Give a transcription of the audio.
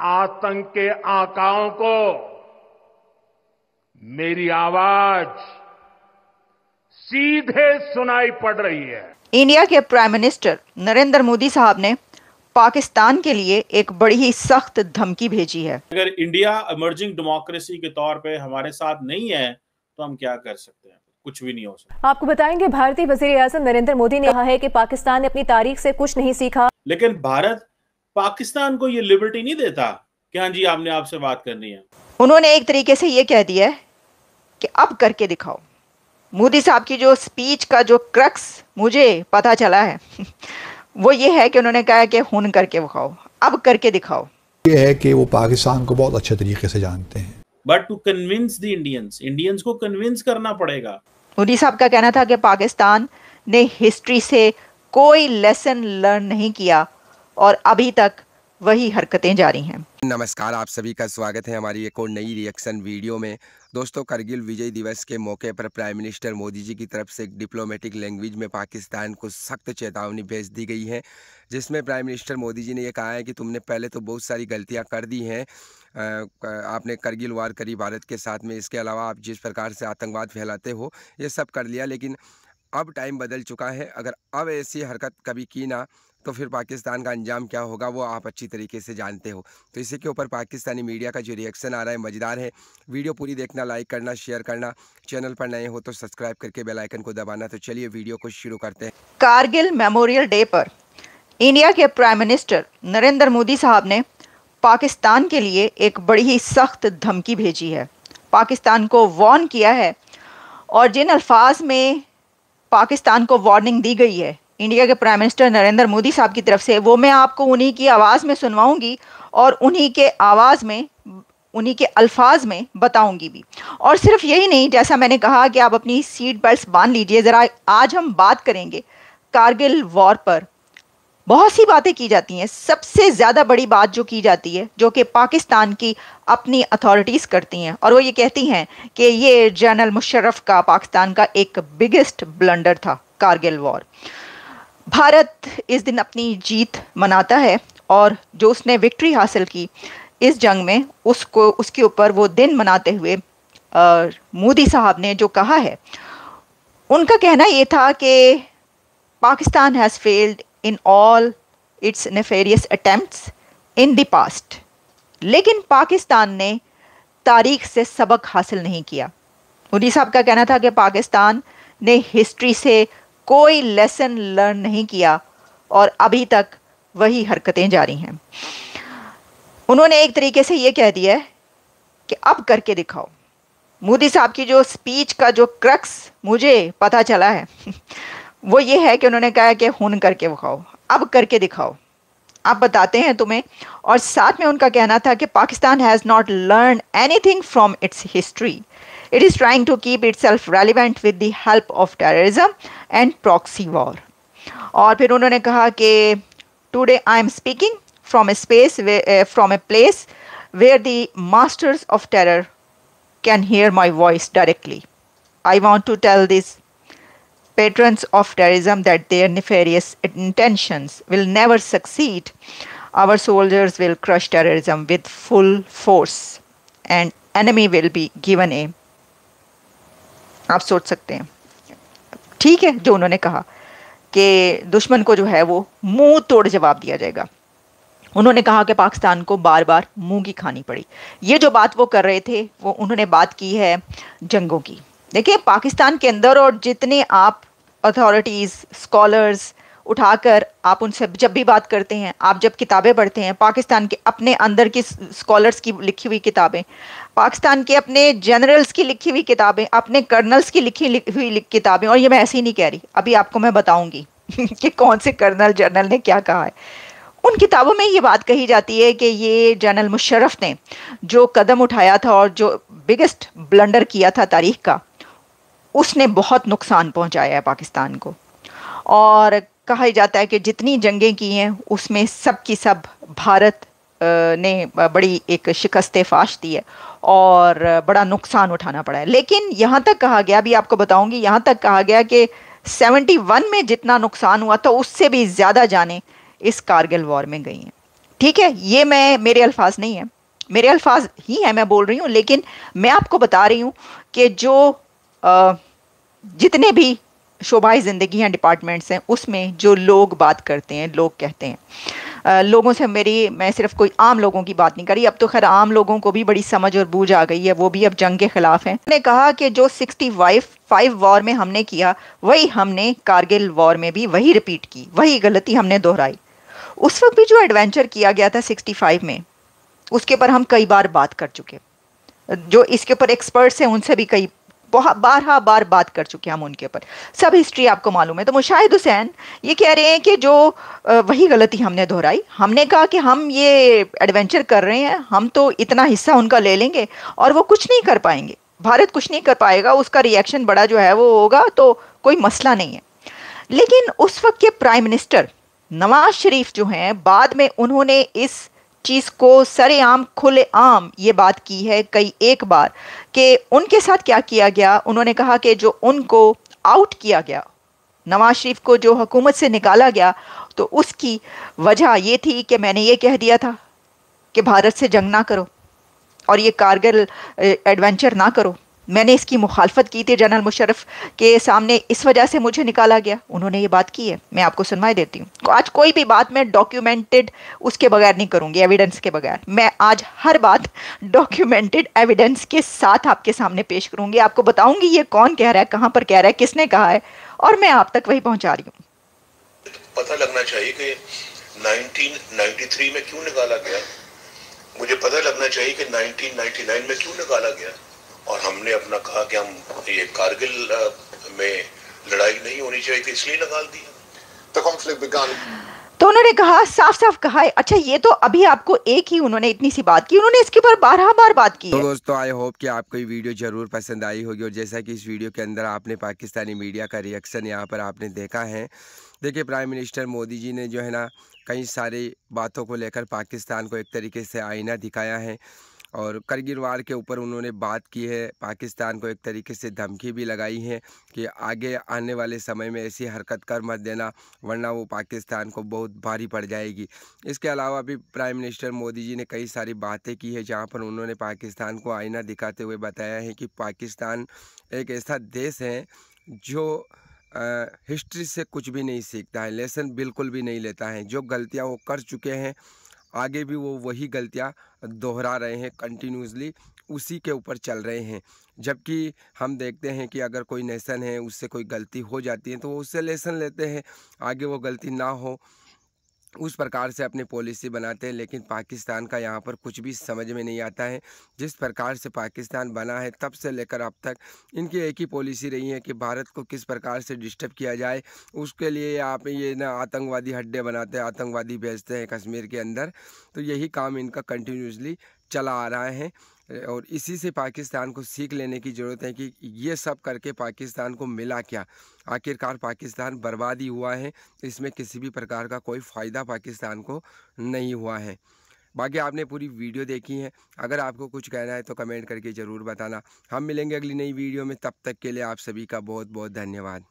आतंक के आकाओं को मेरी आवाज सीधे सुनाई पड़ रही है इंडिया के प्राइम मिनिस्टर नरेंद्र मोदी साहब ने पाकिस्तान के लिए एक बड़ी ही सख्त धमकी भेजी है अगर इंडिया इमर्जिंग डेमोक्रेसी के तौर पे हमारे साथ नहीं है तो हम क्या कर सकते हैं कुछ भी नहीं हो सकता आपको बताएंगे भारतीय वजीर नरेंद्र मोदी ने कहा है कि पाकिस्तान ने अपनी तारीख से कुछ नहीं सीखा लेकिन भारत पाकिस्तान को ये लिबर्टी नहीं देता कि हाँ जी आपने आपसे बात करनी है उन्होंने एक तरीके से ये कह दिया है कि अब करके दिखाओ मोदी साहब की जो स्पीच का जो क्रक्स मुझे पता चला है वो ये है कि उन्होंने कहा कि हुन करके दिखाओ अब करके दिखाओ ये है कि वो पाकिस्तान को बहुत अच्छे तरीके से जानते हैं but to convince the Indians Indians को कन्विंस करना पड़ेगा मोदी साहब का कहना था कि पाकिस्तान ने हिस्ट्री से कोई लेसन लर्न नहीं किया और अभी तक वही हरकतें जारी हैं नमस्कार आप सभी का स्वागत है हमारी एक और नई रिएक्शन वीडियो में दोस्तों करगिल विजय दिवस के मौके पर प्राइम मिनिस्टर मोदी जी की तरफ से एक डिप्लोमेटिक लैंग्वेज में पाकिस्तान को सख्त चेतावनी भेज दी गई है जिसमें प्राइम मिनिस्टर मोदी जी ने यह कहा है कि तुमने पहले तो बहुत सारी गलतियां कर दी हैं आपने करगिल वार करी भारत के साथ में इसके अलावा आप जिस प्रकार से आतंकवाद फैलाते हो ये सब कर लिया लेकिन अब टाइम बदल चुका है अगर अब ऐसी हरकत कभी की ना तो फिर पाकिस्तान का अंजाम क्या होगा वो आप अच्छी तरीके से जानते हो तो इसी के ऊपर पाकिस्तानी मीडिया का जो रिएक्शन आ रहा है मज़ेदार है वीडियो पूरी देखना लाइक करना शेयर करना चैनल पर नए हो तो सब्सक्राइब करके बेलाइकन को दबाना तो चलिए वीडियो को शुरू करते हैं कारगिल मेमोरियल डे पर इंडिया के प्राइम मिनिस्टर नरेंद्र मोदी साहब ने पाकिस्तान के लिए एक बड़ी ही सख्त धमकी भेजी है पाकिस्तान को वार्न किया है और जिन अल्फाज में पाकिस्तान को वार्निंग दी गई है इंडिया के प्राइम मिनिस्टर नरेंद्र मोदी साहब की तरफ से वो मैं आपको उन्हीं की आवाज़ में सुनवाऊंगी और उन्हीं के आवाज़ में उन्हीं के अल्फाज में बताऊंगी भी और सिर्फ यही नहीं जैसा मैंने कहा कि आप अपनी सीट बेल्ट बांध लीजिए ज़रा आज हम बात करेंगे कारगिल वॉर पर बहुत सी बातें की जाती हैं सबसे ज़्यादा बड़ी बात जो की जाती है जो कि पाकिस्तान की अपनी अथॉरिटीज़ करती हैं और वो ये कहती हैं कि ये जनरल मुशर्रफ का पाकिस्तान का एक बिगेस्ट ब्लंडर था कारगिल वॉर भारत इस दिन अपनी जीत मनाता है और जो उसने विक्ट्री हासिल की इस जंग में उसको उसके ऊपर वो दिन मनाते हुए मोदी साहब ने जो कहा है उनका कहना ये था कि Pakistan has failed in all its nefarious attempt in the past लेकिन पाकिस्तान ने तारीख से सबक हासिल नहीं किया मोदी साहब का कहना था कि पाकिस्तान ने हिस्ट्री से कोई लेसन लर्न नहीं किया और अभी तक वही हरकतें जारी हैं उन्होंने एक तरीके से ये कह दिया है कि अब करके दिखाओ मोदी साहब की जो स्पीच का जो क्रक्स मुझे पता चला है वो ये है कि उन्होंने कहा कि हुन करके दिखाओ अब करके दिखाओ आप बताते हैं तुम्हें और साथ में उनका कहना था कि Pakistan has not learn anything from its history It is trying to keep itself relevant with the help of terrorism and proxy war. और फिर उन्होंने कहा कि today I am speaking from a space from a place where the masters of terror can hear my voice directly I want to tell this patrons of terrorism that their nefarious intentions will never succeed. Our soldiers will crush terrorism with full force, and enemy will be given a आप सोच सकते हैं ठीक है जो उन्होंने कहा कि दुश्मन को जो है वो मुंह तोड़ जवाब दिया जाएगा उन्होंने कहा कि पाकिस्तान को बार बार मुंह की खानी पड़ी ये जो बात वो कर रहे थे वो उन्होंने बात की है जंगों की देखिए पाकिस्तान के अंदर और जितने आप अथॉरिटीज़ स्कॉलर्स उठाकर आप उनसे जब भी बात करते हैं आप जब किताबें पढ़ते हैं पाकिस्तान के अपने अंदर की स्कॉलर्स की लिखी हुई किताबें पाकिस्तान के अपने जनरल्स की लिखी हुई किताबें अपने कर्नल्स की लिखी हुई किताबें और ये मैं ऐसे ही नहीं कह रही अभी आपको मैं बताऊँगी कि कौन से कर्नल जनरल ने क्या कहा है उन किताबों में ये बात कही जाती है कि ये जनरल मुशरफ ने जो कदम उठाया था और जो बिगेस्ट ब्लंडर किया था तारीख का उसने बहुत नुकसान पहुंचाया है पाकिस्तान को और कहा जाता है कि जितनी जंगें की हैं उसमें सब की सब भारत ने बड़ी एक शिकस्त फाश दी है और बड़ा नुकसान उठाना पड़ा है लेकिन यहाँ तक कहा गया अभी आपको बताऊंगी यहाँ तक कहा गया कि 71 में जितना नुकसान हुआ था तो उससे भी ज़्यादा जाने इस कारगिल वॉर में गई हैं ठीक है ये मैं मेरे अल्फाज नहीं है मेरे अल्फाज ही हैं मैं बोल रही हूँ लेकिन मैं आपको बता रही हूँ कि जो आ, जितने भी शोबाई ज़िंदगी हैं डिपार्टमेंट्स हैं उसमें जो लोग बात करते हैं लोग कहते हैं लोगों से मेरी मैं सिर्फ कोई आम लोगों की बात नहीं करी अब तो खैर आम लोगों को भी बड़ी समझ और बूझ आ गई है वो भी अब जंग के ख़िलाफ़ हैं उन्होंने कहा कि जो सिक्सटी वाइव फाइव वॉर में हमने किया वही हमने कारगिल वॉर में भी वही रिपीट की वही गलती हमने दोहराई उस वक्त भी जो एडवेंचर किया गया था सिक्सटी फाइव में उसके ऊपर हम कई बार बात कर चुके जो इसके ऊपर एक्सपर्ट्स हैं उनसे भी कई बहुत बारह हाँ, बार बात कर चुके हैं हम उनके ऊपर सब हिस्ट्री आपको मालूम है तो मुशाहिद हुसैन ये कह रहे हैं कि जो वही गलती हमने दोहराई हमने कहा कि हम ये एडवेंचर कर रहे हैं हम तो इतना हिस्सा उनका ले लेंगे और वो कुछ नहीं कर पाएंगे भारत कुछ नहीं कर पाएगा उसका रिएक्शन बड़ा जो है वो होगा तो कोई मसला नहीं है लेकिन उस वक्त के प्राइम मिनिस्टर नवाज शरीफ जो हैं बाद में उन्होंने इस चीज़ को सरेआम खुले आम ये बात की है कई एक बार कि उनके साथ क्या किया गया उन्होंने कहा कि जो उनको आउट किया गया नवाज शरीफ को जो हुकूमत से निकाला गया तो उसकी वजह ये थी कि मैंने ये कह दिया था कि भारत से जंग ना करो और ये कारगिल एडवेंचर ना करो मैंने इसकी मुखालफत की थी जनरल मुशरफ के सामने इस वजह से मुझे निकाला गया उन्होंने ये बात की है मैं आपको सुनवाई देती हूँ तो आज कोई भी बात मैं डॉक्यूमेंटेड उसके बगैर नहीं करूँगी एविडेंस के बगैर मैं आज हर बात डॉक्यूमेंटेड एविडेंस के साथ आपके सामने पेश करूँगी आपको बताऊँगी ये कौन कह रहा है कहाँ पर कह रहा है किसने कहा है और मैं आप तक वही पहुँचा रही हूँ पता लगना चाहिए कि 1993 में क्यों निकाला गया मुझे पता लगना चाहिए कि 1999 में क्यों निकाला गया और हमने अपना कहा कि हम ये कारगिल में लड़ाई नहीं होनी चाहिए थी इसलिए निकाल दिया The तो conflict began तो उन्होंने कहा साफ साफ कहा है अच्छा ये तो अभी आपको एक ही उन्होंने इतनी सी बात की उन्होंने इसके ऊपर बारह बार बात की तो दोस्तों आई होप कि आपको ये वीडियो जरूर पसंद आई होगी और जैसा कि इस वीडियो के अंदर आपने पाकिस्तानी मीडिया का रिएक्शन यहाँ पर आपने देखा है देखिए प्राइम मिनिस्टर मोदी जी ने जो है ना कई सारी बातों को लेकर पाकिस्तान को एक तरीके से आईना दिखाया है और वार के ऊपर उन्होंने बात की है पाकिस्तान को एक तरीके से धमकी भी लगाई है कि आगे आने वाले समय में ऐसी हरकत कर मत देना वरना वो पाकिस्तान को बहुत भारी पड़ जाएगी इसके अलावा भी प्राइम मिनिस्टर मोदी जी ने कई सारी बातें की है जहाँ पर उन्होंने पाकिस्तान को आईना दिखाते हुए बताया है कि पाकिस्तान एक ऐसा देश है जो हिस्ट्री से कुछ भी नहीं सीखता है लेसन बिल्कुल भी नहीं लेता है जो गलतियाँ वो कर चुके हैं आगे भी वो वही गलतियाँ दोहरा रहे हैं कंटिन्यूसली उसी के ऊपर चल रहे हैं जबकि हम देखते हैं कि अगर कोई नेसन है उससे कोई गलती हो जाती है तो वो उससे लेसन लेते हैं आगे वो गलती ना हो उस प्रकार से अपनी पॉलिसी बनाते हैं लेकिन पाकिस्तान का यहाँ पर कुछ भी समझ में नहीं आता है जिस प्रकार से पाकिस्तान बना है तब से लेकर अब तक इनकी एक ही पॉलिसी रही है कि भारत को किस प्रकार से डिस्टर्ब किया जाए उसके लिए आप ये ना आतंकवादी हड्डे बनाते हैं आतंकवादी भेजते हैं कश्मीर के अंदर तो यही काम इनका कंटिन्यूसली चला आ रहा है और इसी से पाकिस्तान को सीख लेने की ज़रूरत है कि ये सब करके पाकिस्तान को मिला क्या आखिरकार पाकिस्तान बर्बाद ही हुआ है इसमें किसी भी प्रकार का कोई फ़ायदा पाकिस्तान को नहीं हुआ है बाकी आपने पूरी वीडियो देखी है अगर आपको कुछ कहना है तो कमेंट करके ज़रूर बताना हम मिलेंगे अगली नई वीडियो में तब तक के लिए आप सभी का बहुत बहुत धन्यवाद